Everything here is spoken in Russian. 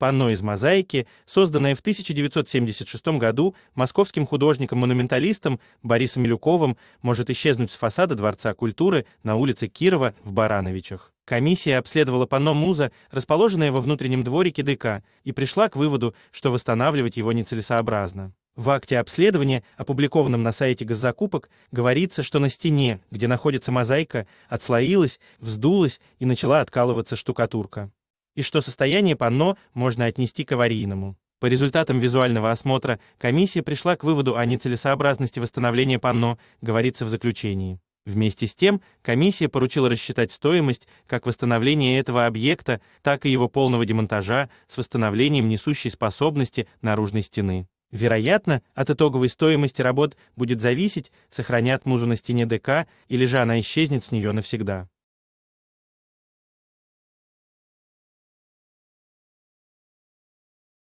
Панно из мозаики, созданное в 1976 году московским художником-монументалистом Борисом Милюковым, может исчезнуть с фасада Дворца культуры на улице Кирова в Барановичах. Комиссия обследовала панно Муза, расположенное во внутреннем дворике ДК, и пришла к выводу, что восстанавливать его нецелесообразно. В акте обследования, опубликованном на сайте госзакупок, говорится, что на стене, где находится мозаика, отслоилась, вздулась и начала откалываться штукатурка и что состояние панно можно отнести к аварийному. По результатам визуального осмотра комиссия пришла к выводу о нецелесообразности восстановления панно, говорится в заключении. Вместе с тем, комиссия поручила рассчитать стоимость как восстановления этого объекта, так и его полного демонтажа с восстановлением несущей способности наружной стены. Вероятно, от итоговой стоимости работ будет зависеть, сохранят музу на стене ДК или же она исчезнет с нее навсегда.